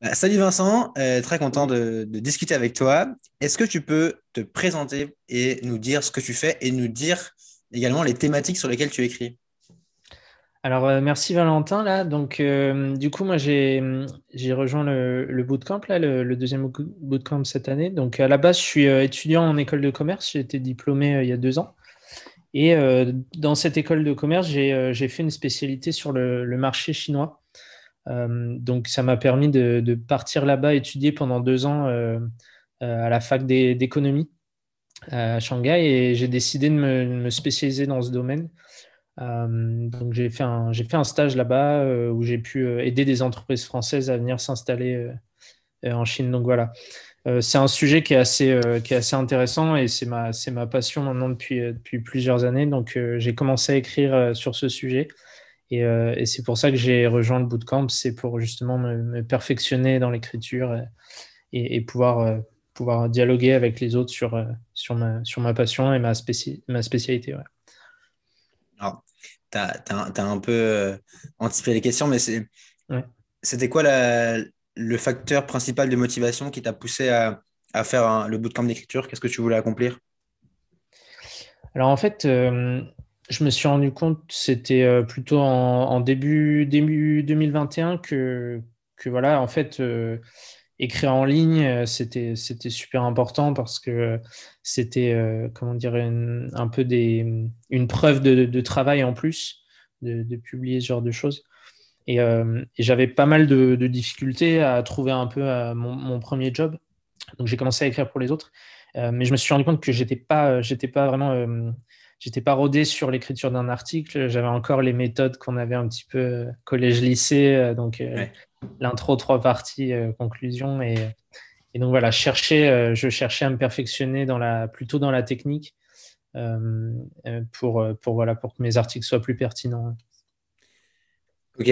Bah, salut Vincent, euh, très content de, discuter avec toi. Est-ce que tu peux te présenter et nous dire ce que tu fais et nous dire également les thématiques sur lesquelles tu écris Alors euh, merci Valentin là. Donc euh, du coup moi j'ai rejoint le, bootcamp là, le, deuxième bootcamp cette année. Donc à la base je suis étudiant en école de commerce, j'ai été diplômé il y a deux ans. Et dans cette école de commerce j'ai fait une spécialité sur le marché chinois. Euh, donc, ça m'a permis de, partir là-bas étudier pendant deux ans euh, euh, à la fac d'économie à Shanghai et j'ai décidé de me, spécialiser dans ce domaine. donc j'ai fait un stage là-bas où j'ai pu aider des entreprises françaises à venir s'installer en Chine. Donc voilà, c'est un sujet qui est assez intéressant et c'est ma passion maintenant depuis plusieurs années. Donc j'ai commencé à écrire sur ce sujet euh, et, c'est pour ça que j'ai rejoint le bootcamp, c'est pour justement me, perfectionner dans l'écriture euh, et, pouvoir, euh, pouvoir dialoguer avec les autres sur, sur, ma, sur ma passion et ma, ma spécialité. Alors, tu as, un peu anticipé les questions, mais c'était quoi le facteur principal de motivation qui t'a poussé à, à faire le bootcamp d'écriture Qu'est-ce que tu voulais accomplir Alors en fait, je me suis rendu compte, c'était euh, plutôt en, début, début 2021 que, que voilà, en fait, euh, écrire en ligne, euh, c'était, super important parce que c'était, comment dire, un peu des, une preuve de, travail en plus de, publier ce genre de choses. Et, j'avais pas mal de, difficultés à trouver un peu mon, mon, premier job. Donc j'ai commencé à écrire pour les autres. mais je me suis rendu compte que j'étais pas, j'étais pas vraiment j'étais pas rodé sur l'écriture d'un article. J'avais encore les méthodes qu'on avait un petit peu euh, collège-lycée, euh, donc euh, l'intro, trois parties, conclusion. Et, donc voilà, je cherchais, je cherchais à me perfectionner plutôt dans la technique pour, pour, voilà, pour que mes articles soient plus pertinents. Ok.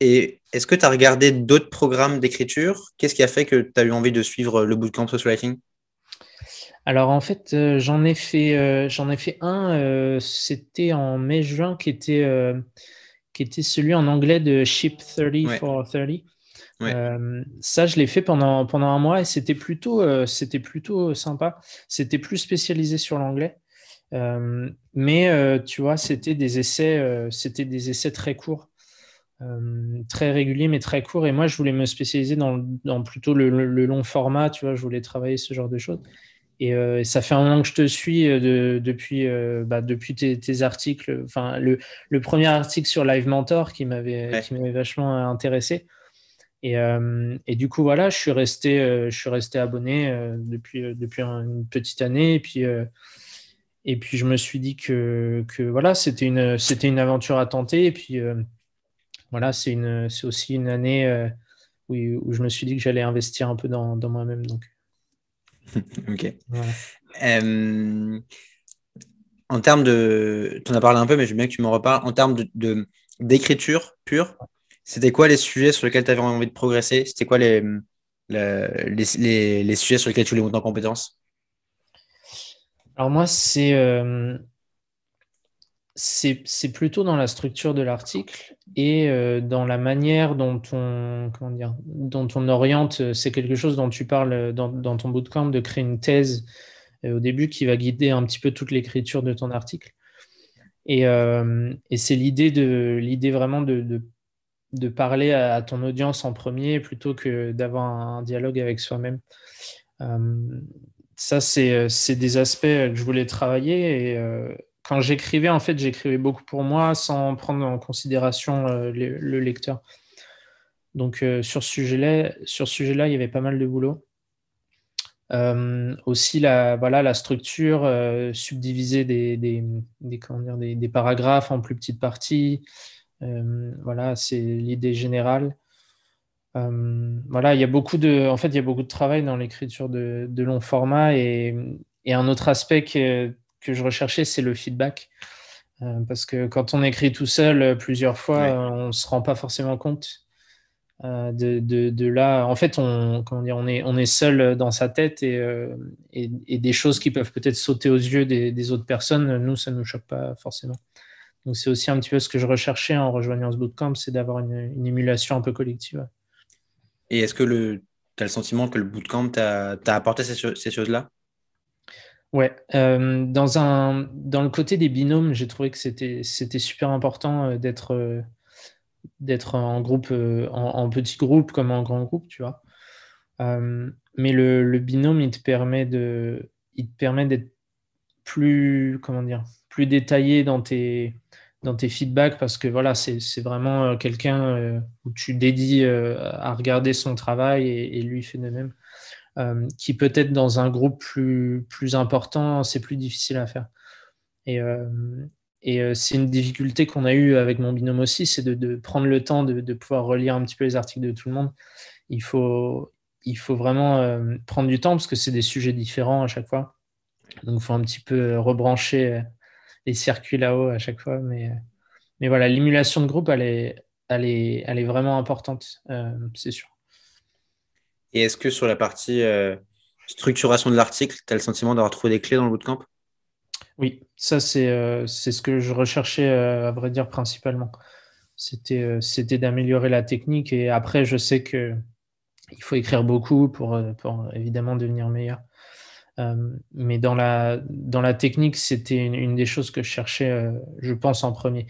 Et est-ce que tu as regardé d'autres programmes d'écriture Qu'est-ce qui a fait que tu as eu envie de suivre le bootcamp social writing alors en fait, euh, j'en ai fait, euh, ai fait un. Euh, c'était en mai-juin qui était celui en anglais de Ship 30 for 30. ça, je l'ai fait pendant un mois et c'était plutôt c'était plutôt sympa. C'était plus spécialisé sur l'anglais, mais tu vois, c'était des essais des essais très courts. très réguliers mais très courts et moi je voulais me spécialiser dans, plutôt le, le long format tu vois je voulais travailler ce genre de choses euh, et ça fait un moment que je te suis euh, depuis, euh, bah, depuis tes, articles. Enfin, le, premier article sur Live Mentor qui m'avait vachement intéressé. Et, et, du coup, voilà, je suis resté, je suis resté abonné depuis, depuis une petite année. Et puis, et puis je me suis dit que, que voilà, c'était une, c'était une aventure à tenter. Et puis, voilà, c'est, une, c'est aussi une année où, où, je me suis dit que j'allais investir un peu dans, dans moi-même. Donc. ok. Euh, en termes de. Tu en as parlé un peu, mais j'aime bien que tu m'en reparles. En termes d'écriture de, d'écriture pure, c'était quoi les sujets sur lesquels tu avais envie de progresser C'était quoi les, les, sujets sur lesquels tu voulais monter en compétence Alors, moi, c'est. Euh, c'est plutôt dans la structure de l'article et euh, dans la manière dont on, comment dire, dont on oriente. Euh, c'est quelque chose dont tu parles euh, dans, ton bootcamp de créer une thèse au début qui va guider un petit peu toute l'écriture de ton article. Et, c'est l'idée vraiment de, de, parler à, ton audience en premier plutôt que d'avoir un, dialogue avec soi-même. ça, c'est des aspects que je voulais travailler et quand j'écrivais, en fait, j'écrivais beaucoup pour moi sans prendre en considération euh, le, lecteur. Donc euh, sur ce sujet-là, sujet il y avait pas mal de boulot. Euh, aussi la, voilà, la structure, subdiviser des, des, paragraphes en plus petites parties. voilà, c'est l'idée générale. voilà, il y a beaucoup de, en fait, il y a beaucoup de travail dans l'écriture de, long format et, un autre aspect que que je recherchais, c'est le feedback. Euh, parce que quand on écrit tout seul euh, plusieurs fois, euh, on ne se rend pas forcément compte de, là. En fait, on, est, seul dans sa tête et, des choses qui peuvent peut-être sauter aux yeux des, autres personnes, nous, ça ne nous choque pas forcément. Donc, c'est aussi un petit peu ce que je recherchais en rejoignant ce bootcamp, c'est d'avoir une, émulation un peu collective. Et est-ce que tu as le sentiment que le bootcamp t'a apporté ces choses-là Ouais, euh, dans, un, dans le côté des binômes, j'ai trouvé que c'était, c'était super important euh, d'être, euh, d'être en groupe, en, petit groupe comme en grand groupe, tu vois. mais le, binôme, il te permet de, il te permet d'être plus, comment dire, plus détaillé dans tes, dans tes feedbacks parce que voilà, c'est, c'est vraiment quelqu'un où tu dédies à regarder son travail et, et lui fait de même. Euh, qui peut-être dans un groupe plus, plus important, c'est plus difficile à faire. Et, euh, et euh, c'est une difficulté qu'on a eue avec mon binôme aussi, c'est de, prendre le temps de, pouvoir relire un petit peu les articles de tout le monde. Il faut, il faut vraiment prendre du temps parce que c'est des sujets différents à chaque fois. Donc il faut un petit peu rebrancher les circuits là-haut à chaque fois. Mais, mais voilà, l'émulation de groupe, elle est, elle est, elle est vraiment importante, c'est sûr. Et est-ce que sur la partie euh, structuration de l'article, tu as le sentiment d'avoir trouvé des clés dans le bootcamp Oui, ça euh, c'est ce que je recherchais, euh, à vrai dire, principalement. C'était d'améliorer la technique. Et après, je sais qu'il faut écrire beaucoup pour, évidemment devenir meilleur. mais dans la, dans la technique, c'était une, des choses que je cherchais, je pense, en premier.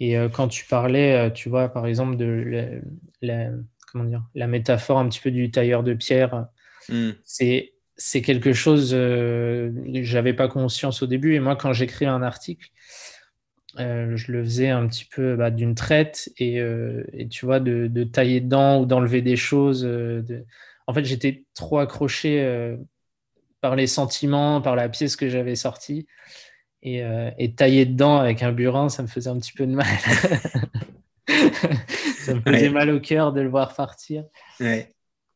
Et quand tu parlais, tu vois, par exemple, de la la métaphore un petit peu du tailleur de pierre. Hmm. C'est quelque chose que euh, j'avais pas conscience au début. Et moi, quand j'écris un article, euh, je le faisais un petit peu bah, d'une traite et, euh, tu vois, de, tailler dedans ou d'enlever des choses. En fait, j'étais trop accroché par les sentiments, par la pièce que j'avais sortie. Et, et, tailler dedans avec un burin, ça me faisait un petit peu de mal. ça me faisait mal au cœur de le voir partir.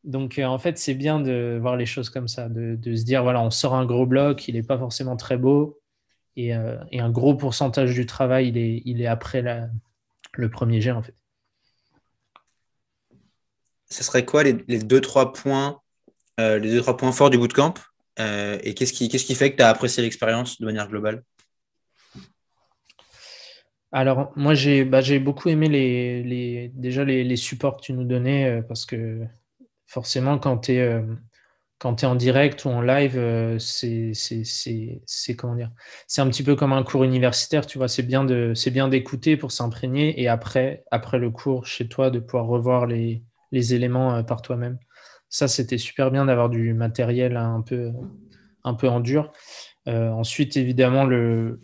Donc, euh, en fait, c'est bien de voir les choses comme ça, de, se dire, voilà, on sort un gros bloc, il n'est pas forcément très beau, euh, et, un gros pourcentage du travail, il est, après le premier jet, en fait. Ce serait quoi les, deux, trois points, euh, les deux, trois points forts du bootcamp Et qu'est-ce qu'est-ce qui fait que tu as apprécié l'expérience de manière globale alors, moi, bah, j'ai beaucoup aimé les, déjà les, supports que tu nous donnais euh, parce que forcément, quand tu es euh, en direct ou en live, euh, c'est comment dire C'est un petit peu comme un cours universitaire, tu vois. C'est bien de c'est bien d'écouter pour s'imprégner et après après le cours chez toi de pouvoir revoir les, éléments par toi-même. Ça c'était super bien d'avoir du matériel un peu un peu en dur. ensuite évidemment le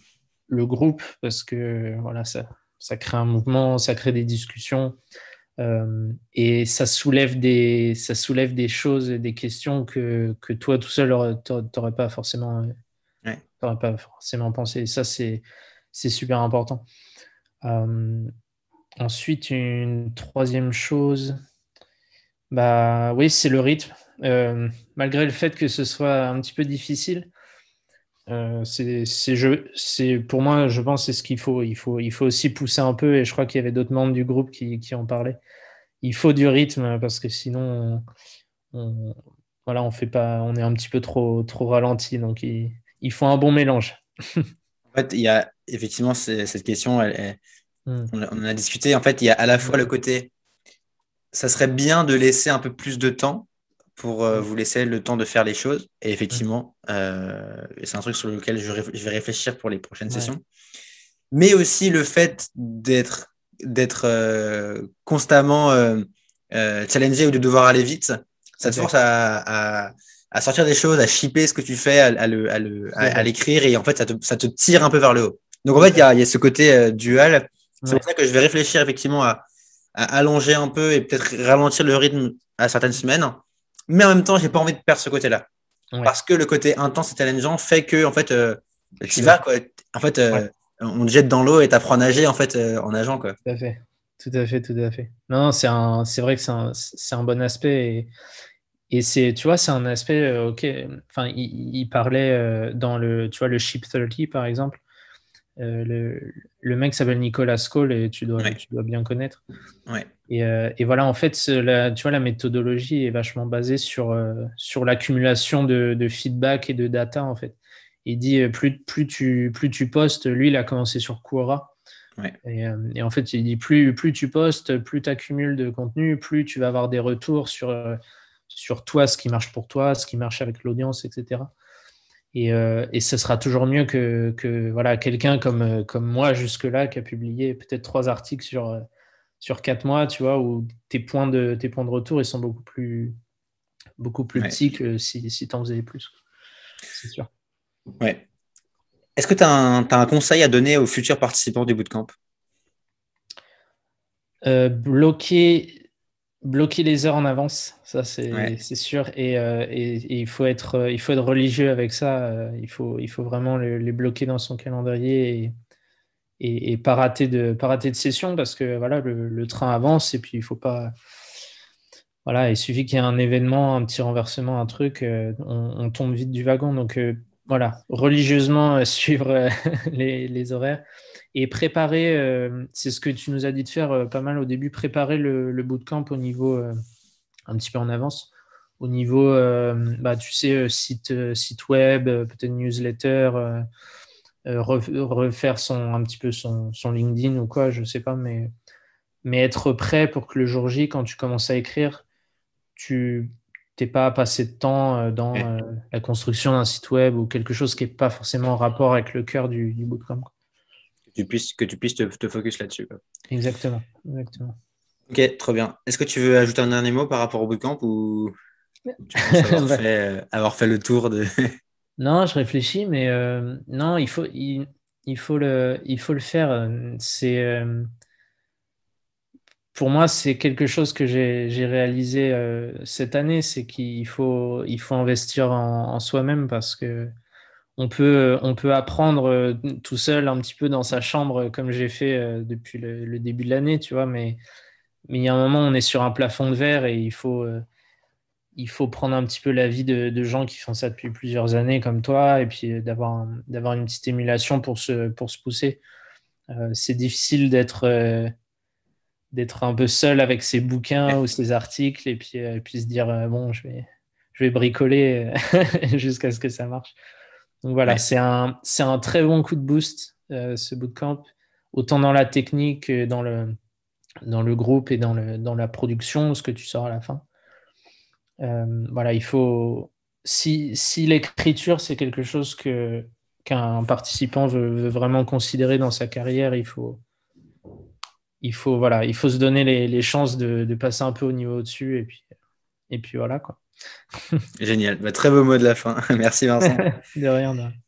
le groupe parce que voilà, ça, ça crée un mouvement, ça crée des discussions euh, et ça soulève, des, ça soulève des choses et des questions que, que toi tout seul, t'aurais pas forcément, euh, ouais. pas forcément pensé. ça, c'est super important. Euh, ensuite, une troisième chose, bah oui, c'est le rythme. malgré le fait que ce soit un petit peu difficile, euh, c'est pour moi, je pense, c'est ce qu'il faut. Il, faut. il faut aussi pousser un peu, et je crois qu'il y avait d'autres membres du groupe qui, en parlaient. Il faut du rythme parce que sinon, on, voilà, on fait pas, on est un petit peu trop, trop ralenti. Donc, il, faut un bon mélange. en fait, il y a effectivement cette question. Hmm. on, on en a discuté. En fait, il y a à la fois le côté, ça serait bien de laisser un peu plus de temps pour euh, vous laisser le temps de faire les choses. Et mm. effectivement, euh, c'est un truc sur lequel je, vais réfléchir pour les prochaines sessions. Mais aussi le fait d'être d'être euh, constamment challengé ou de devoir aller vite, ça te force à, sortir des choses, à shipper ce que tu fais, à, l'écrire, et en fait, ça te, tire un peu vers le haut. Donc en fait, il y a, ce côté dual. C'est pour ça que je vais réfléchir effectivement à, allonger un peu et peut-être ralentir le rythme à certaines semaines mais en même temps, j'ai pas envie de perdre ce côté-là. Parce que le côté intense et challengeant fait que, en fait, euh, tu vas, quoi. En fait, euh, on te jette dans l'eau et apprends à nager, en fait, euh, en nageant, quoi. Tout à fait. Tout à fait, tout à fait. Non, c'est un, c'est vrai que c'est un, un bon aspect. Et, c'est, tu vois, c'est un aspect, euh, ok. Enfin, il, parlait dans le, tu vois, le Ship 30, par exemple. Euh, le, mec s'appelle Nicolas Cole et tu dois, bien connaître. Euh, et, voilà, en fait, la, tu vois, la méthodologie est vachement basée sur, euh, sur l'accumulation de, feedback et de data, en fait. Il dit, plus, plus, tu, plus tu postes, lui, il a commencé sur Quora. Et, en fait, il dit, plus, plus tu postes, plus tu accumules de contenu, plus tu vas avoir des retours sur, sur toi, ce qui marche pour toi, ce qui marche avec l'audience, etc. Euh, et, ce sera toujours mieux que, voilà, quelqu'un comme, euh, comme moi jusque-là qui a publié peut-être trois articles sur, euh, sur quatre mois, tu vois, où tes points de, tes points de retour, ils sont beaucoup plus, beaucoup plus petits que si, si tu en faisais plus. C'est sûr. Ouais. Est-ce que tu as, un conseil à donner aux futurs participants du bootcamp Bloquer bloquer les heures en avance, ça c'est sûr. Et, euh, euh, il, faut être, religieux avec ça. Euh, il, faut, vraiment les, bloquer dans son calendrier et, et, pas, rater de, pas de session parce que voilà, le, train avance et puis il faut pas. Voilà, il suffit qu'il y ait un événement, un petit renversement, un truc, on, on, tombe vite du wagon. Donc voilà, religieusement euh, suivre euh, les, horaires et préparer, euh, c'est ce que tu nous as dit de faire pas mal au début, préparer le, bootcamp au niveau un petit peu en avance au niveau, bah, tu sais, site, site web, peut-être newsletter, refaire son, un petit peu son, son, LinkedIn ou quoi, je sais pas, mais, mais être prêt pour que le jour J, quand tu commences à écrire, tu t'es pas passé de temps euh, dans euh, la construction d'un site web ou quelque chose qui n'est pas forcément en rapport avec le cœur du, du bootcamp. Que tu puisses, te, focus là-dessus. Exactement, Ok, trop bien. Est-ce que tu veux ajouter un dernier mot par rapport au bootcamp ou tu penses euh, avoir, fait, le tour de. non, je réfléchis, mais non, il faut, faut le, il faut le faire. C'est pour moi, c'est quelque chose que j'ai réalisé euh, cette année, c'est qu'il faut, il faut investir en, soi-même parce que on peut, on peut apprendre euh, tout seul un petit peu dans sa chambre, comme j'ai fait euh, depuis le, début de l'année, tu vois. Mais, mais il y a un moment, on est sur un plafond de verre et il faut, il faut prendre un petit peu l'avis de, de, gens qui font ça depuis plusieurs années, comme toi, et puis d'avoir une petite émulation pour pour se pousser. c'est difficile d'être d'être un peu seul avec ses bouquins ou ses articles et puis, euh, puis se dire euh, bon, je vais, je vais bricoler euh, jusqu'à ce que ça marche. Donc voilà, c'est un, un, très bon coup de boost, ce bootcamp, autant dans la technique que dans le, dans le groupe et dans, le, dans la production, ce que tu sors à la fin. voilà, il faut. Si, si l'écriture, c'est quelque chose que qu'un participant veut, vraiment considérer dans sa carrière, il faut, il faut voilà, il faut se donner les, chances de, passer un peu au niveau au-dessus et puis et puis voilà quoi. Génial, bah, très beau mot de la fin. Merci Vincent. De